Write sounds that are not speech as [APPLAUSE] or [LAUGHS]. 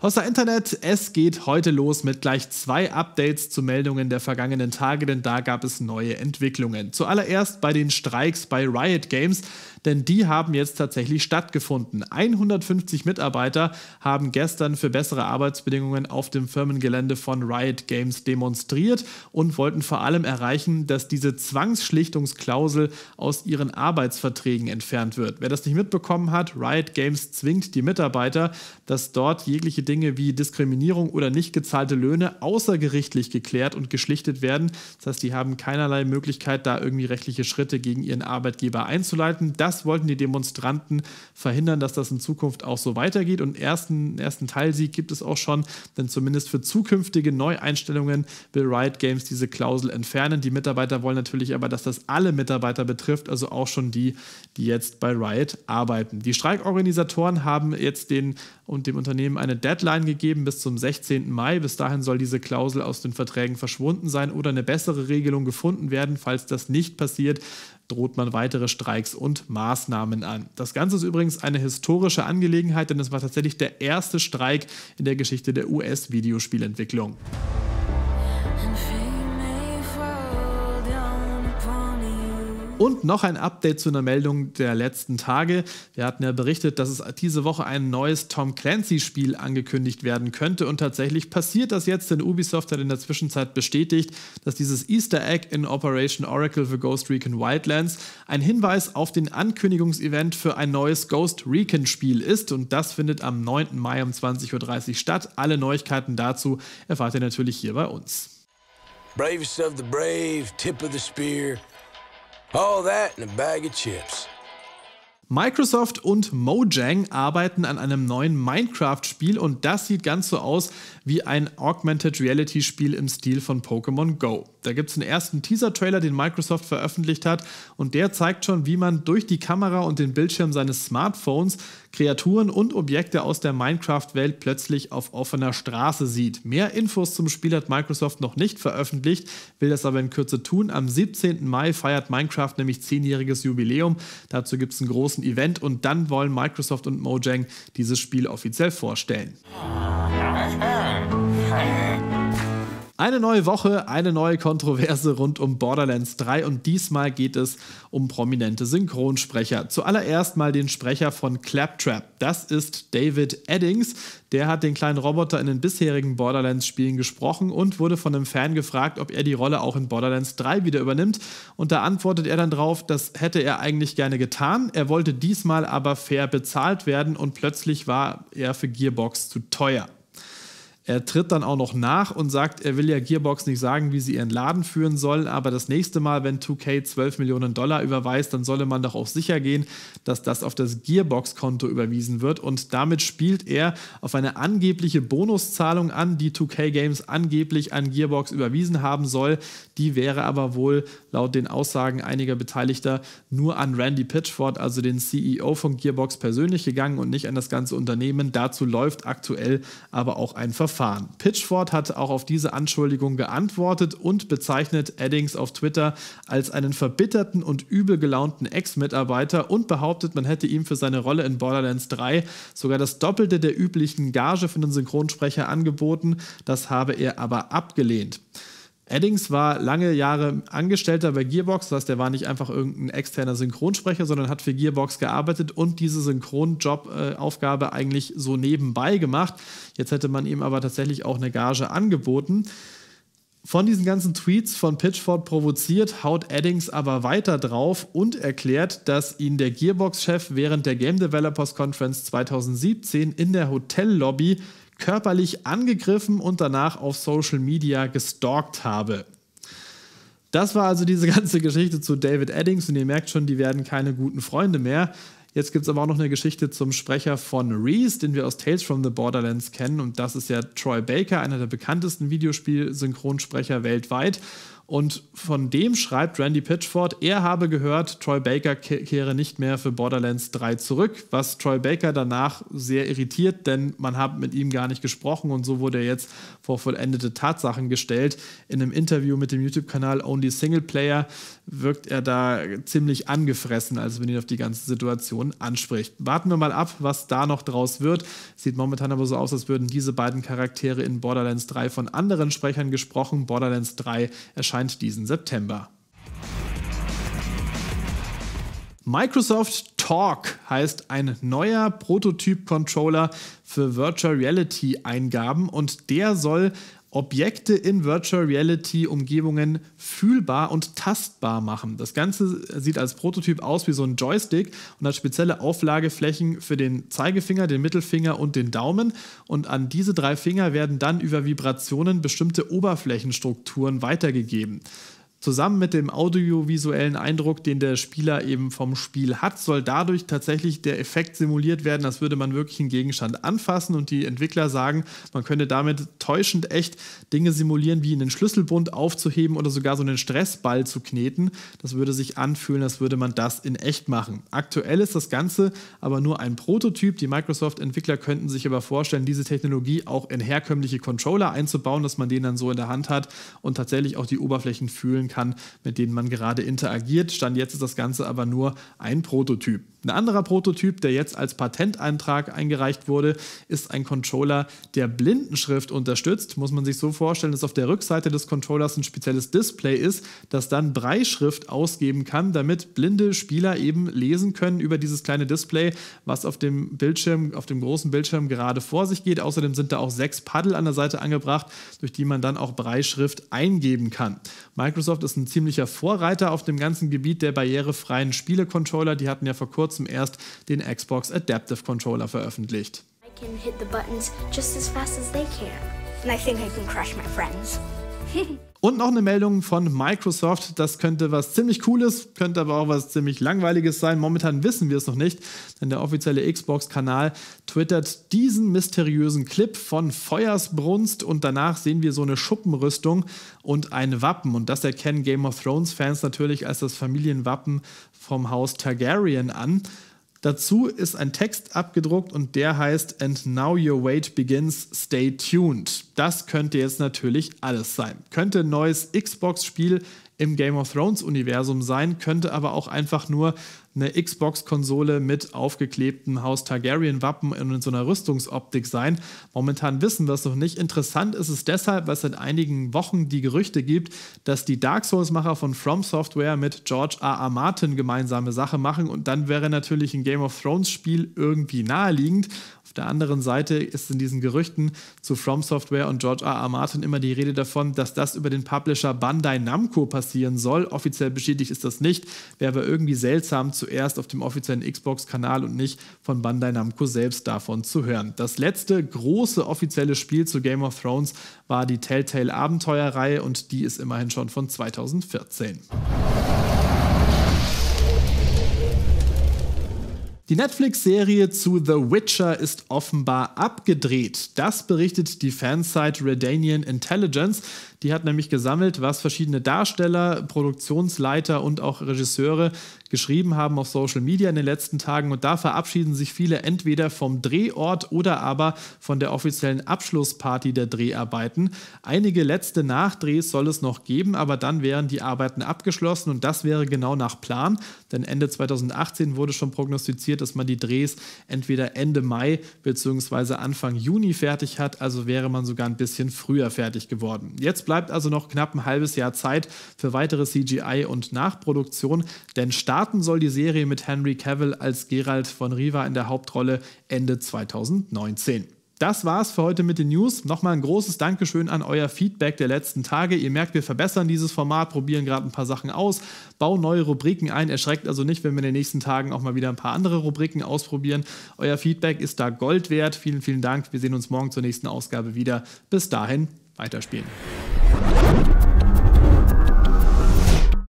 Hossa Internet, es geht heute los mit gleich zwei Updates zu Meldungen der vergangenen Tage, denn da gab es neue Entwicklungen. Zuallererst bei den Streiks bei Riot Games, denn die haben jetzt tatsächlich stattgefunden. 150 Mitarbeiter haben gestern für bessere Arbeitsbedingungen auf dem Firmengelände von Riot Games demonstriert und wollten vor allem erreichen, dass diese Zwangsschlichtungsklausel aus ihren Arbeitsverträgen entfernt wird. Wer das nicht mitbekommen hat, Riot Games zwingt die Mitarbeiter, dass dort jegliche Dinge wie Diskriminierung oder nicht gezahlte Löhne außergerichtlich geklärt und geschlichtet werden. Das heißt, die haben keinerlei Möglichkeit, da irgendwie rechtliche Schritte gegen ihren Arbeitgeber einzuleiten. Das wollten die Demonstranten verhindern, dass das in Zukunft auch so weitergeht. Und ersten, ersten Teilsieg gibt es auch schon, denn zumindest für zukünftige Neueinstellungen will Riot Games diese Klausel entfernen. Die Mitarbeiter wollen natürlich aber, dass das alle Mitarbeiter betrifft, also auch schon die, die jetzt bei Riot arbeiten. Die Streikorganisatoren haben jetzt den und dem Unternehmen eine Deadline Deadline gegeben bis zum 16. Mai. Bis dahin soll diese Klausel aus den Verträgen verschwunden sein oder eine bessere Regelung gefunden werden. Falls das nicht passiert, droht man weitere Streiks und Maßnahmen an. Das Ganze ist übrigens eine historische Angelegenheit, denn es war tatsächlich der erste Streik in der Geschichte der US-Videospielentwicklung. Und noch ein Update zu einer Meldung der letzten Tage. Wir hatten ja berichtet, dass es diese Woche ein neues Tom Clancy-Spiel angekündigt werden könnte. Und tatsächlich passiert das jetzt, denn Ubisoft hat in der Zwischenzeit bestätigt, dass dieses Easter Egg in Operation Oracle für Ghost Recon Wildlands ein Hinweis auf den Ankündigungsevent für ein neues Ghost Recon-Spiel ist. Und das findet am 9. Mai um 20.30 Uhr statt. Alle Neuigkeiten dazu erfahrt ihr natürlich hier bei uns. Bravest of the brave, tip of the spear. All that in a bag of chips. Microsoft und Mojang arbeiten an einem neuen Minecraft-Spiel und das sieht ganz so aus wie ein Augmented Reality-Spiel im Stil von Pokémon Go. Da gibt es einen ersten Teaser-Trailer, den Microsoft veröffentlicht hat und der zeigt schon, wie man durch die Kamera und den Bildschirm seines Smartphones Kreaturen und Objekte aus der Minecraft-Welt plötzlich auf offener Straße sieht. Mehr Infos zum Spiel hat Microsoft noch nicht veröffentlicht, will das aber in Kürze tun. Am 17. Mai feiert Minecraft nämlich zehnjähriges Jubiläum. Dazu gibt es einen großen Event und dann wollen Microsoft und Mojang dieses Spiel offiziell vorstellen. [LAUGHS] Eine neue Woche, eine neue Kontroverse rund um Borderlands 3 und diesmal geht es um prominente Synchronsprecher. Zuallererst mal den Sprecher von Claptrap. Das ist David Eddings. Der hat den kleinen Roboter in den bisherigen Borderlands-Spielen gesprochen und wurde von einem Fan gefragt, ob er die Rolle auch in Borderlands 3 wieder übernimmt. Und da antwortet er dann drauf, das hätte er eigentlich gerne getan. Er wollte diesmal aber fair bezahlt werden und plötzlich war er für Gearbox zu teuer. Er tritt dann auch noch nach und sagt, er will ja Gearbox nicht sagen, wie sie ihren Laden führen soll, aber das nächste Mal, wenn 2K 12 Millionen Dollar überweist, dann solle man doch auch sicher gehen, dass das auf das Gearbox-Konto überwiesen wird und damit spielt er auf eine angebliche Bonuszahlung an, die 2K Games angeblich an Gearbox überwiesen haben soll. Die wäre aber wohl laut den Aussagen einiger Beteiligter nur an Randy Pitchford, also den CEO von Gearbox persönlich gegangen und nicht an das ganze Unternehmen. Dazu läuft aktuell aber auch ein Verfahren. Verfahren. Pitchford hat auch auf diese Anschuldigung geantwortet und bezeichnet Eddings auf Twitter als einen verbitterten und übel gelaunten Ex-Mitarbeiter und behauptet, man hätte ihm für seine Rolle in Borderlands 3 sogar das Doppelte der üblichen Gage für den Synchronsprecher angeboten. Das habe er aber abgelehnt. Eddings war lange Jahre Angestellter bei Gearbox, das heißt, er war nicht einfach irgendein externer Synchronsprecher, sondern hat für Gearbox gearbeitet und diese Synchronjob-Aufgabe eigentlich so nebenbei gemacht. Jetzt hätte man ihm aber tatsächlich auch eine Gage angeboten. Von diesen ganzen Tweets von Pitchford provoziert, haut Eddings aber weiter drauf und erklärt, dass ihn der Gearbox-Chef während der Game Developers Conference 2017 in der Hotellobby körperlich angegriffen und danach auf Social Media gestalkt habe. Das war also diese [LAUGHS] ganze Geschichte zu David Eddings und ihr merkt schon, die werden keine guten Freunde mehr. Jetzt gibt es aber auch noch eine Geschichte zum Sprecher von Reese, den wir aus Tales from the Borderlands kennen und das ist ja Troy Baker, einer der bekanntesten Videospiel-Synchronsprecher weltweit. Und von dem schreibt Randy Pitchford, er habe gehört, Troy Baker kehre nicht mehr für Borderlands 3 zurück, was Troy Baker danach sehr irritiert, denn man hat mit ihm gar nicht gesprochen und so wurde er jetzt vor vollendete Tatsachen gestellt. In einem Interview mit dem YouTube-Kanal Only Singleplayer wirkt er da ziemlich angefressen, als wenn ihn auf die ganze Situation anspricht. Warten wir mal ab, was da noch draus wird. Sieht momentan aber so aus, als würden diese beiden Charaktere in Borderlands 3 von anderen Sprechern gesprochen. Borderlands 3 erscheint erscheint diesen September. Microsoft Talk heißt ein neuer Prototyp-Controller für Virtual Reality-Eingaben und der soll Objekte in Virtual Reality Umgebungen fühlbar und tastbar machen. Das Ganze sieht als Prototyp aus wie so ein Joystick und hat spezielle Auflageflächen für den Zeigefinger, den Mittelfinger und den Daumen. Und an diese drei Finger werden dann über Vibrationen bestimmte Oberflächenstrukturen weitergegeben. Zusammen mit dem audiovisuellen Eindruck, den der Spieler eben vom Spiel hat, soll dadurch tatsächlich der Effekt simuliert werden, als würde man wirklich einen Gegenstand anfassen. Und die Entwickler sagen, man könnte damit täuschend echt Dinge simulieren, wie einen Schlüsselbund aufzuheben oder sogar so einen Stressball zu kneten. Das würde sich anfühlen, als würde man das in echt machen. Aktuell ist das Ganze aber nur ein Prototyp. Die Microsoft-Entwickler könnten sich aber vorstellen, diese Technologie auch in herkömmliche Controller einzubauen, dass man den dann so in der Hand hat und tatsächlich auch die Oberflächen fühlen kann, mit denen man gerade interagiert. Stand jetzt ist das Ganze aber nur ein Prototyp. Ein anderer Prototyp, der jetzt als Patentantrag eingereicht wurde, ist ein Controller, der Blindenschrift unterstützt. Muss man sich so vorstellen, dass auf der Rückseite des Controllers ein spezielles Display ist, das dann Breischrift ausgeben kann, damit blinde Spieler eben lesen können über dieses kleine Display, was auf dem Bildschirm, auf dem großen Bildschirm gerade vor sich geht. Außerdem sind da auch sechs Paddel an der Seite angebracht, durch die man dann auch Breischrift eingeben kann. Microsoft Microsoft ist ein ziemlicher Vorreiter auf dem ganzen Gebiet der barrierefreien Spielecontroller. Die hatten ja vor kurzem erst den Xbox Adaptive Controller veröffentlicht. I can hit the buttons just as fast as they can. And I think I can crush my friends. [LAUGHS] Und noch eine Meldung von Microsoft. Das könnte was ziemlich Cooles, könnte aber auch was ziemlich Langweiliges sein. Momentan wissen wir es noch nicht, denn der offizielle Xbox-Kanal twittert diesen mysteriösen Clip von Feuersbrunst und danach sehen wir so eine Schuppenrüstung und ein Wappen. Und das erkennen Game of Thrones-Fans natürlich als das Familienwappen vom Haus Targaryen an. Dazu ist ein Text abgedruckt und der heißt And now your wait begins, stay tuned. Das könnte jetzt natürlich alles sein. Könnte ein neues Xbox-Spiel, im Game of Thrones-Universum sein, könnte aber auch einfach nur eine Xbox-Konsole mit aufgeklebtem Haus Targaryen-Wappen und in so einer Rüstungsoptik sein. Momentan wissen wir es noch nicht. Interessant ist es deshalb, weil es seit einigen Wochen die Gerüchte gibt, dass die Dark Souls-Macher von From Software mit George R. R. Martin gemeinsame Sache machen und dann wäre natürlich ein Game of Thrones-Spiel irgendwie naheliegend. Auf der anderen Seite ist in diesen Gerüchten zu From Software und George R. R. Martin immer die Rede davon, dass das über den Publisher Bandai Namco passieren soll. Offiziell bestätigt ist das nicht, wäre aber irgendwie seltsam, zuerst auf dem offiziellen Xbox-Kanal und nicht von Bandai Namco selbst davon zu hören. Das letzte große offizielle Spiel zu Game of Thrones war die Telltale-Abenteuerreihe und die ist immerhin schon von 2014. Die Netflix-Serie zu The Witcher ist offenbar abgedreht. Das berichtet die Fansite Redanian Intelligence, die hat nämlich gesammelt, was verschiedene Darsteller, Produktionsleiter und auch Regisseure geschrieben haben auf Social Media in den letzten Tagen. Und da verabschieden sich viele entweder vom Drehort oder aber von der offiziellen Abschlussparty der Dreharbeiten. Einige letzte Nachdrehs soll es noch geben, aber dann wären die Arbeiten abgeschlossen und das wäre genau nach Plan. Denn Ende 2018 wurde schon prognostiziert, dass man die Drehs entweder Ende Mai bzw. Anfang Juni fertig hat. Also wäre man sogar ein bisschen früher fertig geworden. Jetzt bleibt also noch knapp ein halbes Jahr Zeit für weitere CGI- und Nachproduktion, denn starten soll die Serie mit Henry Cavill als Gerald von Riva in der Hauptrolle Ende 2019. Das war's für heute mit den News. Nochmal ein großes Dankeschön an euer Feedback der letzten Tage. Ihr merkt, wir verbessern dieses Format, probieren gerade ein paar Sachen aus, bauen neue Rubriken ein. Erschreckt also nicht, wenn wir in den nächsten Tagen auch mal wieder ein paar andere Rubriken ausprobieren. Euer Feedback ist da Gold wert. Vielen, vielen Dank. Wir sehen uns morgen zur nächsten Ausgabe wieder. Bis dahin, weiterspielen.